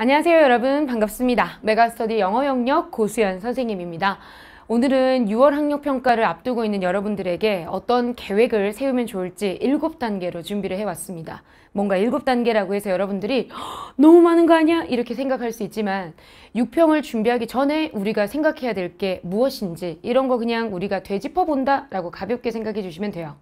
안녕하세요 여러분 반갑습니다. 메가스터디 영어 영역 고수연 선생님입니다. 오늘은 6월 학력 평가를 앞두고 있는 여러분들에게 어떤 계획을 세우면 좋을지 7단계로 준비를 해왔습니다. 뭔가 7단계라고 해서 여러분들이 너무 많은 거 아니야? 이렇게 생각할 수 있지만 6평을 준비하기 전에 우리가 생각해야 될 게 무엇인지 이런 거 그냥 우리가 되짚어본다 라고 가볍게 생각해 주시면 돼요.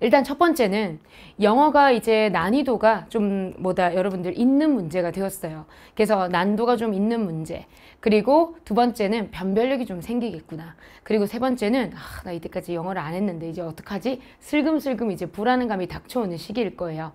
일단 첫 번째는 영어가 이제 난이도가 좀 뭐다 여러분들 있는 문제가 되었어요. 그래서 난도가 좀 있는 문제. 그리고 두 번째는 변별력이 좀 생기겠구나. 그리고 세 번째는 아, 나 이때까지 영어를 안 했는데 이제 어떡하지? 슬금슬금 이제 불안감이 한 닥쳐오는 시기일 거예요.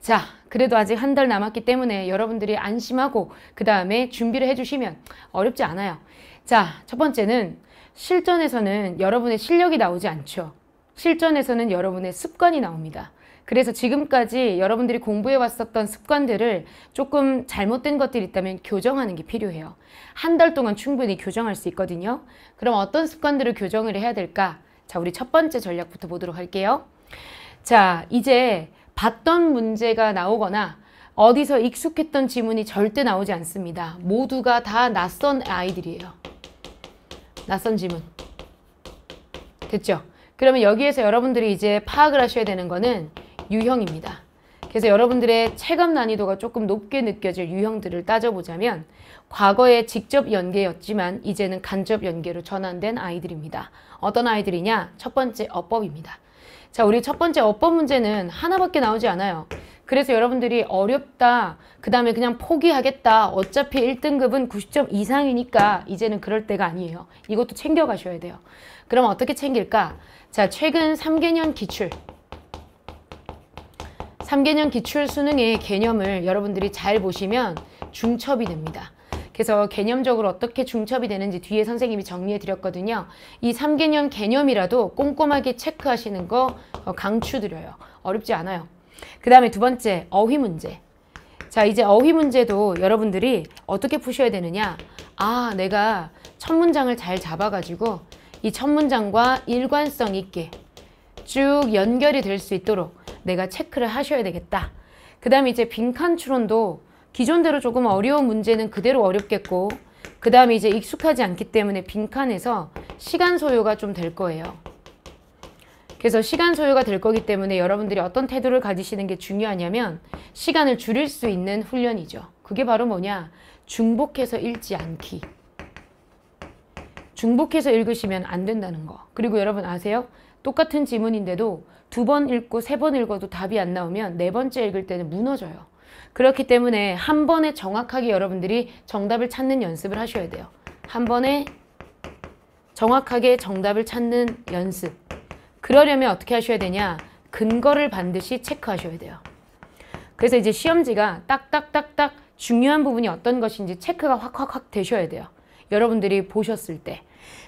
자, 그래도 아직 한 달 남았기 때문에 여러분들이 안심하고 그 다음에 준비를 해주시면 어렵지 않아요. 자, 첫 번째는 실전에서는 여러분의 실력이 나오지 않죠. 실전에서는 여러분의 습관이 나옵니다. 그래서 지금까지 여러분들이 공부해 왔었던 습관들을 조금 잘못된 것들이 있다면 교정하는 게 필요해요. 한 달 동안 충분히 교정할 수 있거든요. 그럼 어떤 습관들을 교정을 해야 될까? 자, 우리 첫 번째 전략부터 보도록 할게요. 자, 이제 봤던 문제가 나오거나 어디서 익숙했던 지문이 절대 나오지 않습니다. 모두가 다 낯선 아이들이에요. 낯선 지문. 됐죠? 그러면 여기에서 여러분들이 이제 파악을 하셔야 되는 거는 유형입니다. 그래서 여러분들의 체감 난이도가 조금 높게 느껴질 유형들을 따져보자면 과거에 직접 연계였지만 이제는 간접 연계로 전환된 아이들입니다. 어떤 아이들이냐? 첫 번째 어법입니다. 자, 우리 첫 번째 어법 문제는 하나밖에 나오지 않아요. 그래서 여러분들이 어렵다, 그 다음에 그냥 포기하겠다, 어차피 1등급은 90점 이상이니까 이제는 그럴 때가 아니에요. 이것도 챙겨가셔야 돼요. 그럼 어떻게 챙길까? 자, 최근 3개년 기출 3개년 기출 수능의 개념을 여러분들이 잘 보시면 중첩이 됩니다. 그래서 개념적으로 어떻게 중첩이 되는지 뒤에 선생님이 정리해 드렸거든요. 이 3개년 개념이라도 꼼꼼하게 체크하시는 거 어, 강추드려요. 어렵지 않아요. 그 다음에 두 번째 어휘 문제. 자 이제 어휘 문제도 여러분들이 어떻게 푸셔야 되느냐. 아 내가 첫 문장을 잘 잡아가지고 이첫 문장과 일관성 있게 쭉 연결이 될 수 있도록 내가 체크를 하셔야 되겠다. 그 다음에 이제 빈칸 추론도 기존대로 조금 어려운 문제는 그대로 어렵겠고 그 다음에 이제 익숙하지 않기 때문에 빈칸에서 시간 소요가 좀 될 거예요. 그래서 시간 소요가 될 거기 때문에 여러분들이 어떤 태도를 가지시는 게 중요하냐면 시간을 줄일 수 있는 훈련이죠. 그게 바로 뭐냐? 중복해서 읽지 않기. 중복해서 읽으시면 안 된다는 거. 그리고 여러분 아세요? 똑같은 지문인데도 두 번 읽고 세 번 읽어도 답이 안 나오면 네 번째 읽을 때는 무너져요. 그렇기 때문에 한 번에 정확하게 여러분들이 정답을 찾는 연습을 하셔야 돼요. 한 번에 정확하게 정답을 찾는 연습. 그러려면 어떻게 하셔야 되냐? 근거를 반드시 체크하셔야 돼요. 그래서 이제 시험지가 딱딱딱딱 중요한 부분이 어떤 것인지 체크가 확확확 되셔야 돼요. 여러분들이 보셨을 때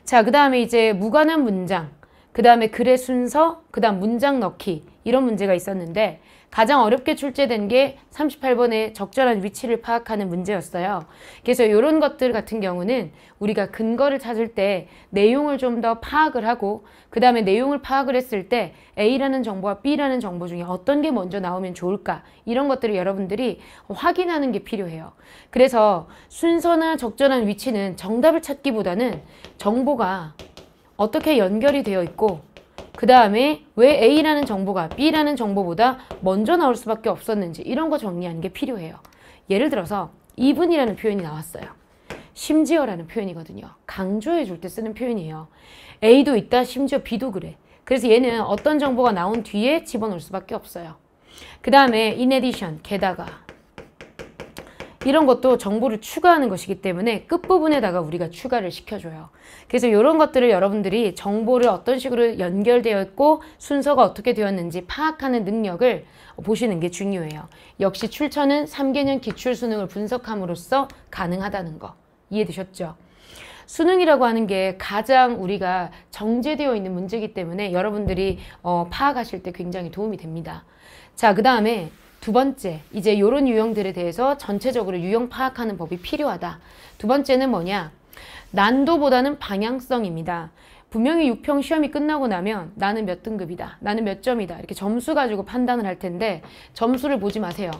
자, 그 다음에 이제 무관한 문장, 그 다음에 글의 순서, 그 다음 문장 넣기 이런 문제가 있었는데 가장 어렵게 출제된 게 38번의 적절한 위치를 파악하는 문제였어요. 그래서 이런 것들 같은 경우는 우리가 근거를 찾을 때 내용을 좀 더 파악을 하고 그 다음에 내용을 파악을 했을 때 A라는 정보와 B라는 정보 중에 어떤 게 먼저 나오면 좋을까 이런 것들을 여러분들이 확인하는 게 필요해요. 그래서 순서나 적절한 위치는 정답을 찾기보다는 정보가 어떻게 연결이 되어 있고 그 다음에 왜 A라는 정보가 B라는 정보보다 먼저 나올 수밖에 없었는지 이런 거 정리하는 게 필요해요. 예를 들어서 이분이라는 표현이 나왔어요. 심지어라는 표현이거든요. 강조해 줄 때 쓰는 표현이에요. A도 있다, 심지어 B도 그래. 그래서 얘는 어떤 정보가 나온 뒤에 집어넣을 수밖에 없어요. 그 다음에 in addition, 게다가 이런 것도 정보를 추가하는 것이기 때문에 끝부분에다가 우리가 추가를 시켜줘요. 그래서 이런 것들을 여러분들이 정보를 어떤 식으로 연결되어 있고 순서가 어떻게 되었는지 파악하는 능력을 보시는 게 중요해요. 역시 출처는 3개년 기출 수능을 분석함으로써 가능하다는 거 이해되셨죠? 수능이라고 하는 게 가장 우리가 정제되어 있는 문제이기 때문에 여러분들이 어, 파악하실 때 굉장히 도움이 됩니다. 자, 그 다음에 두 번째, 이제 이런 유형들에 대해서 전체적으로 유형 파악하는 법이 필요하다. 두 번째는 뭐냐? 난도보다는 방향성입니다. 분명히 6평 시험이 끝나고 나면 나는 몇 등급이다, 나는 몇 점이다 이렇게 점수 가지고 판단을 할 텐데 점수를 보지 마세요.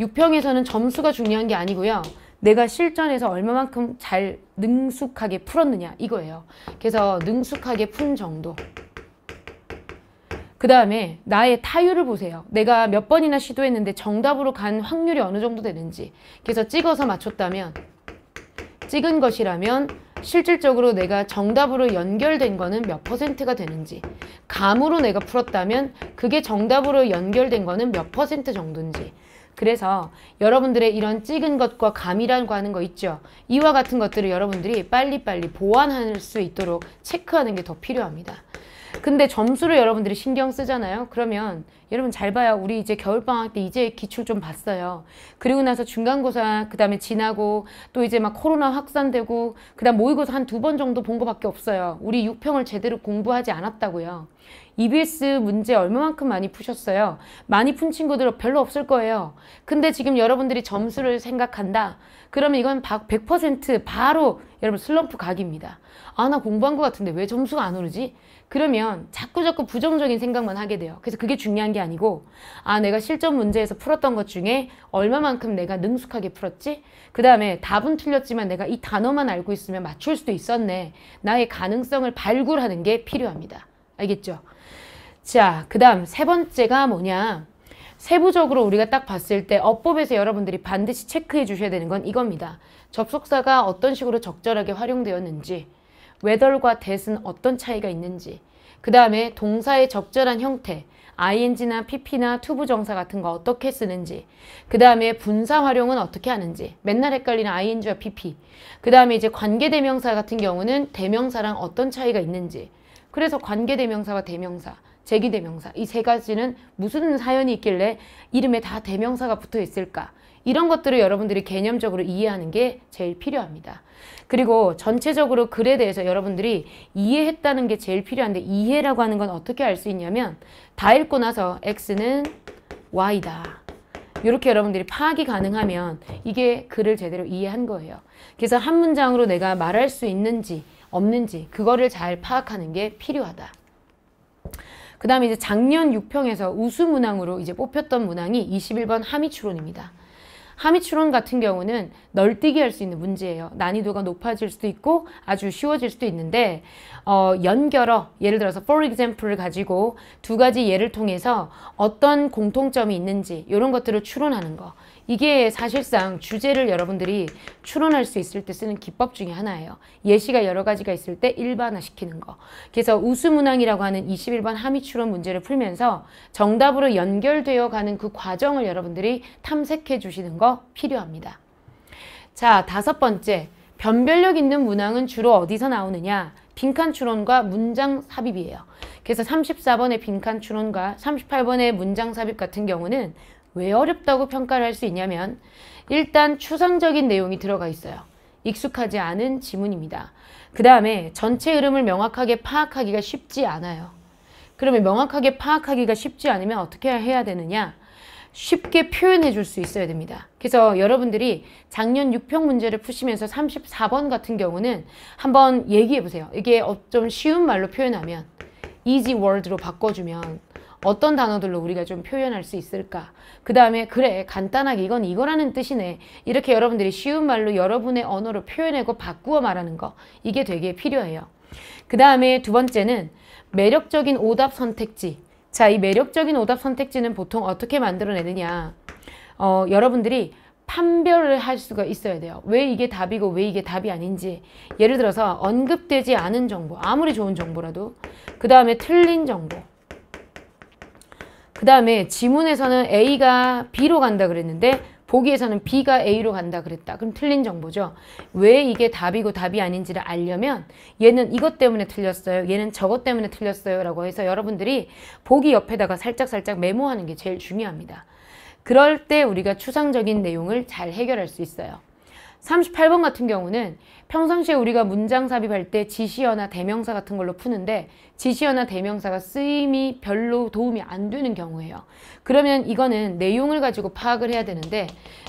6평에서는 점수가 중요한 게 아니고요. 내가 실전에서 얼마만큼 잘 능숙하게 풀었느냐 이거예요. 그래서 능숙하게 푼 정도. 그 다음에 나의 타율을 보세요. 내가 몇 번이나 시도했는데 정답으로 간 확률이 어느 정도 되는지 그래서 찍어서 맞췄다면 찍은 것이라면 실질적으로 내가 정답으로 연결된 거는 몇 퍼센트가 되는지 감으로 내가 풀었다면 그게 정답으로 연결된 거는 몇 퍼센트 정도인지 그래서 여러분들의 이런 찍은 것과 감이라고 하는 거 있죠. 이와 같은 것들을 여러분들이 빨리빨리 보완할 수 있도록 체크하는 게 더 필요합니다. 근데 점수를 여러분들이 신경 쓰잖아요. 그러면 여러분 잘 봐요. 우리 이제 겨울방학 때 이제 기출 좀 봤어요. 그리고 나서 중간고사 그 다음에 지나고 또 이제 막 코로나 확산되고 그 다음 모의고사 한 두 번 정도 본 거밖에 없어요. 우리 6평을 제대로 공부하지 않았다고요. EBS 문제 얼마만큼 많이 푸셨어요? 많이 푼 친구들 별로 없을 거예요. 근데 지금 여러분들이 점수를 생각한다. 그러면 이건 100% 바로 여러분 슬럼프 각입니다. 아 나 공부한 것 같은데 왜 점수가 안 오르지? 그러면 자꾸자꾸 부정적인 생각만 하게 돼요. 그래서 그게 중요한 게 아니고 아 내가 실전 문제에서 풀었던 것 중에 얼마만큼 내가 능숙하게 풀었지? 그 다음에 답은 틀렸지만 내가 이 단어만 알고 있으면 맞출 수도 있었네. 나의 가능성을 발굴하는 게 필요합니다. 알겠죠? 자, 그 다음 세 번째가 뭐냐. 세부적으로 우리가 딱 봤을 때 어법에서 여러분들이 반드시 체크해 주셔야 되는 건 이겁니다. 접속사가 어떤 식으로 적절하게 활용되었는지, w 덜과대 h a 어떤 차이가 있는지, 그 다음에 동사의 적절한 형태, ing나 pp나 투부정사 같은 거 어떻게 쓰는지 그 다음에 분사 활용은 어떻게 하는지 맨날 헷갈리는 ing와 pp 그 다음에 이제 관계대명사 같은 경우는 대명사랑 어떤 차이가 있는지 그래서 관계대명사와 대명사, 제기대명사 이 세 가지는 무슨 사연이 있길래 이름에 다 대명사가 붙어 있을까? 이런 것들을 여러분들이 개념적으로 이해하는 게 제일 필요합니다. 그리고 전체적으로 글에 대해서 여러분들이 이해했다는 게 제일 필요한데 이해라고 하는 건 어떻게 알 수 있냐면 다 읽고 나서 X는 Y다. 이렇게 여러분들이 파악이 가능하면 이게 글을 제대로 이해한 거예요. 그래서 한 문장으로 내가 말할 수 있는지 없는지 그거를 잘 파악하는 게 필요하다. 그 다음에 이제 작년 6평에서 우수문항으로 이제 뽑혔던 문항이 21번 하미추론입니다. 하미추론 같은 경우는 널뛰기 할 수 있는 문제예요. 난이도가 높아질 수도 있고 아주 쉬워질 수도 있는데 어, 연결어, 예를 들어서 for example를 가지고 두 가지 예를 통해서 어떤 공통점이 있는지 이런 것들을 추론하는 거. 이게 사실상 주제를 여러분들이 추론할 수 있을 때 쓰는 기법 중에 하나예요. 예시가 여러 가지가 있을 때 일반화시키는 거. 그래서 우수문항이라고 하는 21번 하미추론 문제를 풀면서 정답으로 연결되어 가는 그 과정을 여러분들이 탐색해 주시는 거거 필요합니다. 자, 다섯 번째. 변별력 있는 문항은 주로 어디서 나오느냐? 빈칸 추론과 문장 삽입이에요. 그래서 34번의 빈칸 추론과 38번의 문장 삽입 같은 경우는 왜 어렵다고 평가를 할 수 있냐면 일단 추상적인 내용이 들어가 있어요. 익숙하지 않은 지문입니다. 그 다음에 전체 흐름을 명확하게 파악하기가 쉽지 않아요. 그러면 명확하게 파악하기가 쉽지 않으면 어떻게 해야 되느냐? 쉽게 표현해 줄 수 있어야 됩니다. 그래서 여러분들이 작년 6평 문제를 푸시면서 34번 같은 경우는 한번 얘기해 보세요. 이게 어, 좀 쉬운 말로 표현하면 easy word로 바꿔주면 어떤 단어들로 우리가 좀 표현할 수 있을까 그 다음에 그래 간단하게 이건 이거라는 뜻이네 이렇게 여러분들이 쉬운 말로 여러분의 언어로 표현하고 바꾸어 말하는 거 이게 되게 필요해요 그 다음에 두 번째는 매력적인 오답 선택지 자, 이 매력적인 오답 선택지는 보통 어떻게 만들어내느냐. 어, 여러분들이 판별을 할 수가 있어야 돼요. 왜 이게 답이고 왜 이게 답이 아닌지. 예를 들어서 언급되지 않은 정보, 아무리 좋은 정보라도 그 다음에 틀린 정보 그 다음에 지문에서는 A가 B로 간다 그랬는데 보기에서는 B가 A로 간다 그랬다. 그럼 틀린 정보죠. 왜 이게 답이고 답이 아닌지를 알려면 얘는 이것 때문에 틀렸어요. 얘는 저것 때문에 틀렸어요. 라고 해서 여러분들이 보기 옆에다가 살짝살짝 메모하는 게 제일 중요합니다. 그럴 때 우리가 추상적인 내용을 잘 해결할 수 있어요. 38번 같은 경우는 평상시에 우리가 문장 삽입할 때 지시어나 대명사 같은 걸로 푸는데 지시어나 대명사가 쓰임이 별로 도움이 안 되는 경우예요. 그러면 이거는 내용을 가지고 파악을 해야 되는데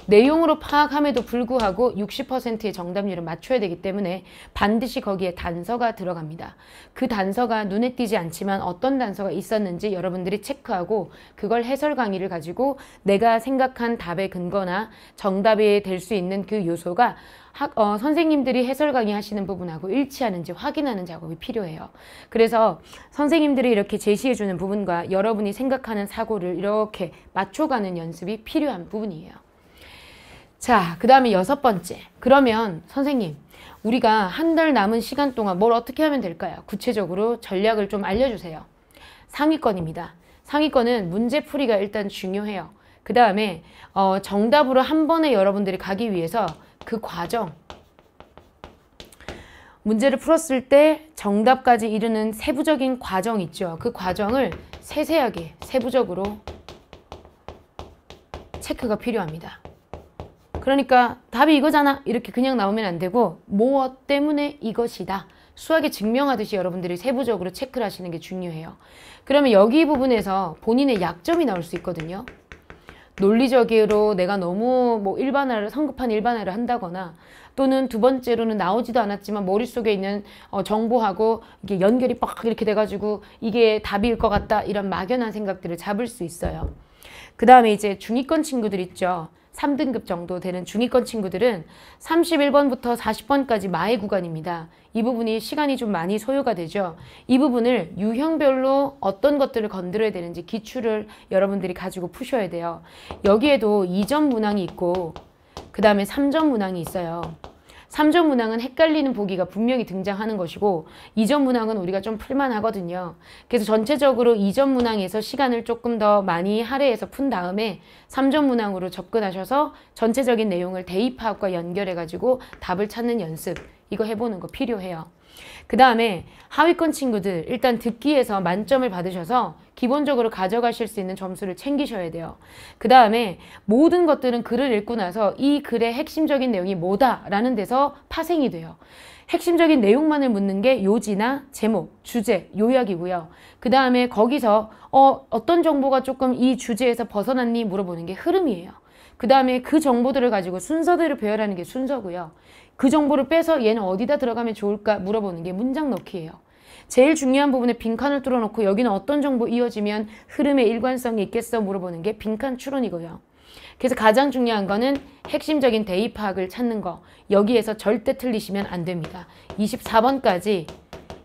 내용으로 파악함에도 불구하고 60%의 정답률을 맞춰야 되기 때문에 반드시 거기에 단서가 들어갑니다. 그 단서가 눈에 띄지 않지만 어떤 단서가 있었는지 여러분들이 체크하고 그걸 해설 강의를 가지고 내가 생각한 답의 근거나 정답이 될 수 있는 그 요소가 학, 어, 선생님들이 해설 강의하시는 부분하고 일치하는지 확인하는 작업이 필요해요. 그래서 선생님들이 이렇게 제시해주는 부분과 여러분이 생각하는 사고를 이렇게 맞춰가는 연습이 필요한 부분이에요. 자, 그 다음에 여섯 번째. 그러면 선생님, 우리가 한 달 남은 시간 동안 뭘 어떻게 하면 될까요? 구체적으로 전략을 좀 알려주세요. 상위권입니다. 상위권은 문제풀이가 일단 중요해요. 그 다음에 어, 정답으로 한 번에 여러분들이 가기 위해서 그 과정 문제를 풀었을 때 정답까지 이르는 세부적인 과정 있죠. 그 과정을 세세하게 세부적으로 체크가 필요합니다. 그러니까 답이 이거잖아 이렇게 그냥 나오면 안 되고 무엇 때문에 이것이다. 수학에 증명하듯이 여러분들이 세부적으로 체크를 하시는 게 중요해요. 그러면 여기 부분에서 본인의 약점이 나올 수 있거든요. 논리적으로 내가 너무 뭐 일반화를 성급한 일반화를 한다거나 또는 두 번째로는 나오지도 않았지만 머릿속에 있는 어, 정보하고 이게 연결이 빡 이렇게 돼가지고 이게 답일 것 같다 이런 막연한 생각들을 잡을 수 있어요. 그 다음에 이제 중위권 친구들 있죠. 3등급 정도 되는 중위권 친구들은 31번부터 40번까지 마의 구간입니다. 이 부분이 시간이 좀 많이 소요가 되죠. 이 부분을 유형별로 어떤 것들을 건드려야 되는지 기출을 여러분들이 가지고 푸셔야 돼요. 여기에도 2점 문항이 있고 그 다음에 3점 문항이 있어요. 3조 문항은 헷갈리는 보기가 분명히 등장하는 것이고 2전 문항은 우리가 좀 풀만 하거든요. 그래서 전체적으로 2전 문항에서 시간을 조금 더 많이 할애해서 푼 다음에 3전 문항으로 접근하셔서 전체적인 내용을 대입합과 연결해가지고 답을 찾는 연습 이거 해보는 거 필요해요. 그 다음에 하위권 친구들 일단 듣기에서 만점을 받으셔서 기본적으로 가져가실 수 있는 점수를 챙기셔야 돼요. 그 다음에 모든 것들은 글을 읽고 나서 이 글의 핵심적인 내용이 뭐다라는 데서 파생이 돼요. 핵심적인 내용만을 묻는 게 요지나 제목, 주제, 요약이고요. 그 다음에 거기서 어, 어떤 정보가 조금 이 주제에서 벗어났니 물어보는 게 흐름이에요. 그 다음에 그 정보들을 가지고 순서대로 배열하는 게 순서고요. 그 정보를 빼서 얘는 어디다 들어가면 좋을까 물어보는 게 문장 넣기예요. 제일 중요한 부분에 빈칸을 뚫어놓고 여기는 어떤 정보 이어지면 흐름의 일관성이 있겠어 물어보는 게 빈칸 추론이고요. 그래서 가장 중요한 거는 핵심적인 대입 파악을 찾는 거. 여기에서 절대 틀리시면 안 됩니다. 24번까지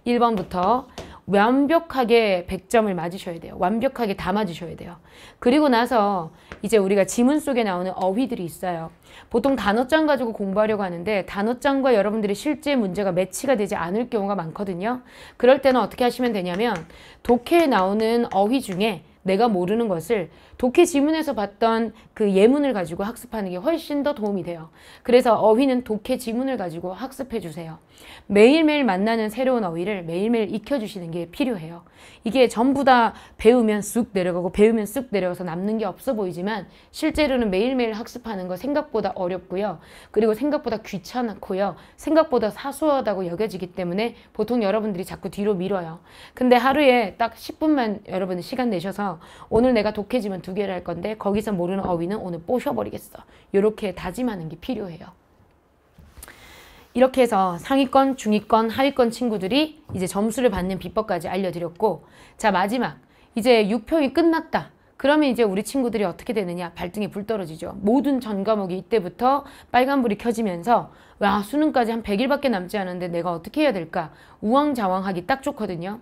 1번부터 완벽하게 100점을 맞으셔야 돼요. 완벽하게 다 맞으셔야 돼요. 그리고 나서 이제 우리가 지문 속에 나오는 어휘들이 있어요. 보통 단어장 가지고 공부하려고 하는데 단어장과 여러분들의 실제 문제가 매치가 되지 않을 경우가 많거든요. 그럴 때는 어떻게 하시면 되냐면 독해에 나오는 어휘 중에 내가 모르는 것을 독해 지문에서 봤던 그 예문을 가지고 학습하는 게 훨씬 더 도움이 돼요. 그래서 어휘는 독해 지문을 가지고 학습해 주세요. 매일매일 만나는 새로운 어휘를 매일매일 익혀주시는 게 필요해요. 이게 전부 다 배우면 쑥 내려가고 배우면 쑥 내려가서 남는 게 없어 보이지만 실제로는 매일매일 학습하는 거 생각보다 어렵고요. 그리고 생각보다 귀찮고요. 생각보다 사소하다고 여겨지기 때문에 보통 여러분들이 자꾸 뒤로 밀어요. 근데 하루에 딱 10분만 여러분이 시간 내셔서 오늘 내가 독해지면 두 개를 할 건데 거기서 모르는 어휘는 오늘 뽀셔버리겠어. 이렇게 다짐하는 게 필요해요. 이렇게 해서 상위권, 중위권, 하위권 친구들이 이제 점수를 받는 비법까지 알려드렸고 자 마지막 이제 6평이 끝났다. 그러면 이제 우리 친구들이 어떻게 되느냐 발등에 불 떨어지죠. 모든 전 과목이 이때부터 빨간불이 켜지면서 와 수능까지 한 100일밖에 남지 않은데 내가 어떻게 해야 될까 우왕좌왕하기 딱 좋거든요.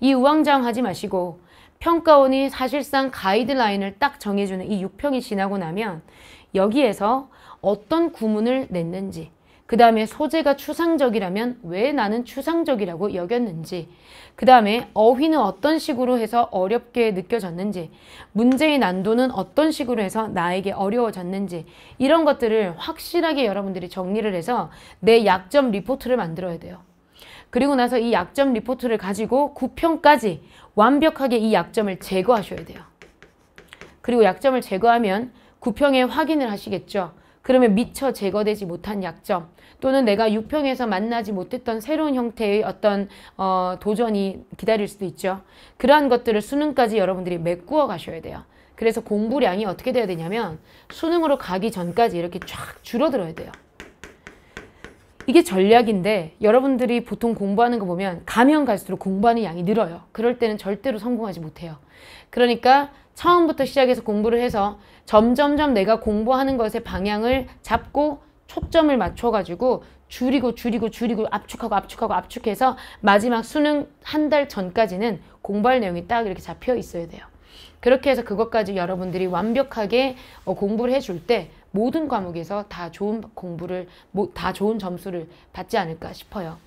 이 우왕좌왕하지 마시고 평가원이 사실상 가이드라인을 딱 정해주는 이 6평이 지나고 나면 여기에서 어떤 구문을 냈는지 그 다음에 소재가 추상적이라면 왜 나는 추상적이라고 여겼는지 그 다음에 어휘는 어떤 식으로 해서 어렵게 느껴졌는지 문제의 난도는 어떤 식으로 해서 나에게 어려워졌는지 이런 것들을 확실하게 여러분들이 정리를 해서 내 약점 리포트를 만들어야 돼요. 그리고 나서 이 약점 리포트를 가지고 9편까지 완벽하게 이 약점을 제거하셔야 돼요. 그리고 약점을 제거하면 9평에 확인을 하시겠죠. 그러면 미처 제거되지 못한 약점 또는 내가 6평에서 만나지 못했던 새로운 형태의 어떤 어, 도전이 기다릴 수도 있죠. 그러한 것들을 수능까지 여러분들이 메꾸어 가셔야 돼요. 그래서 공부량이 어떻게 돼야 되냐면 수능으로 가기 전까지 이렇게 쫙 줄어들어야 돼요. 이게 전략인데 여러분들이 보통 공부하는 거 보면 가면 갈수록 공부하는 양이 늘어요. 그럴 때는 절대로 성공하지 못해요. 그러니까 처음부터 시작해서 공부를 해서 점점점 내가 공부하는 것의 방향을 잡고 초점을 맞춰가지고 줄이고 줄이고 줄이고 압축하고 압축하고 압축해서 마지막 수능 한 달 전까지는 공부할 내용이 딱 이렇게 잡혀 있어야 돼요. 그렇게 해서 그것까지 여러분들이 완벽하게 어, 공부를 해줄 때 모든 과목에서 다 좋은 공부를 다 좋은 점수를 받지 않을까 싶어요.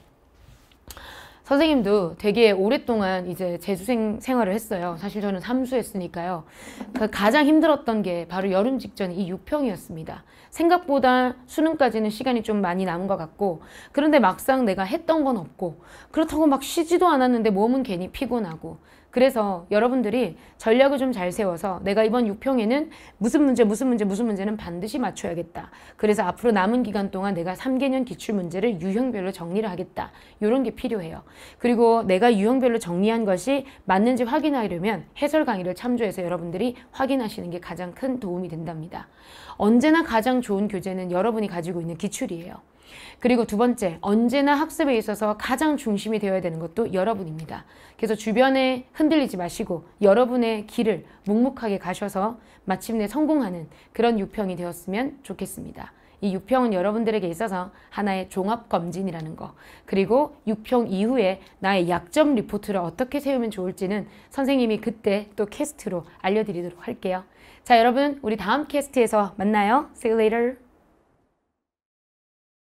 선생님도 되게 오랫동안 이제 재수생 생활을 했어요. 사실 저는 삼수했으니까요. 그 가장 힘들었던 게 바로 여름 직전 이 6평이었습니다. 생각보다 수능까지는 시간이 좀 많이 남은 것 같고 그런데 막상 내가 했던 건 없고 그렇다고 막 쉬지도 않았는데 몸은 괜히 피곤하고 그래서 여러분들이 전략을 좀 잘 세워서 내가 이번 6평에는 무슨 문제 무슨 문제 무슨 문제는 반드시 맞춰야겠다. 그래서 앞으로 남은 기간 동안 내가 3개년 기출 문제를 유형별로 정리를 하겠다. 이런 게 필요해요. 그리고 내가 유형별로 정리한 것이 맞는지 확인하려면 해설 강의를 참조해서 여러분들이 확인하시는 게 가장 큰 도움이 된답니다. 언제나 가장 좋은 교재는 여러분이 가지고 있는 기출이에요. 그리고 두 번째, 언제나 학습에 있어서 가장 중심이 되어야 되는 것도 여러분입니다. 그래서 주변에 흔들리지 마시고 여러분의 길을 묵묵하게 가셔서 마침내 성공하는 그런 유평이 되었으면 좋겠습니다. 이 유평은 여러분들에게 있어서 하나의 종합검진이라는 것 그리고 유평 이후에 나의 약점 리포트를 어떻게 세우면 좋을지는 선생님이 그때 또 캐스트로 알려드리도록 할게요. 자 여러분 우리 다음 캐스트에서 만나요. See you later.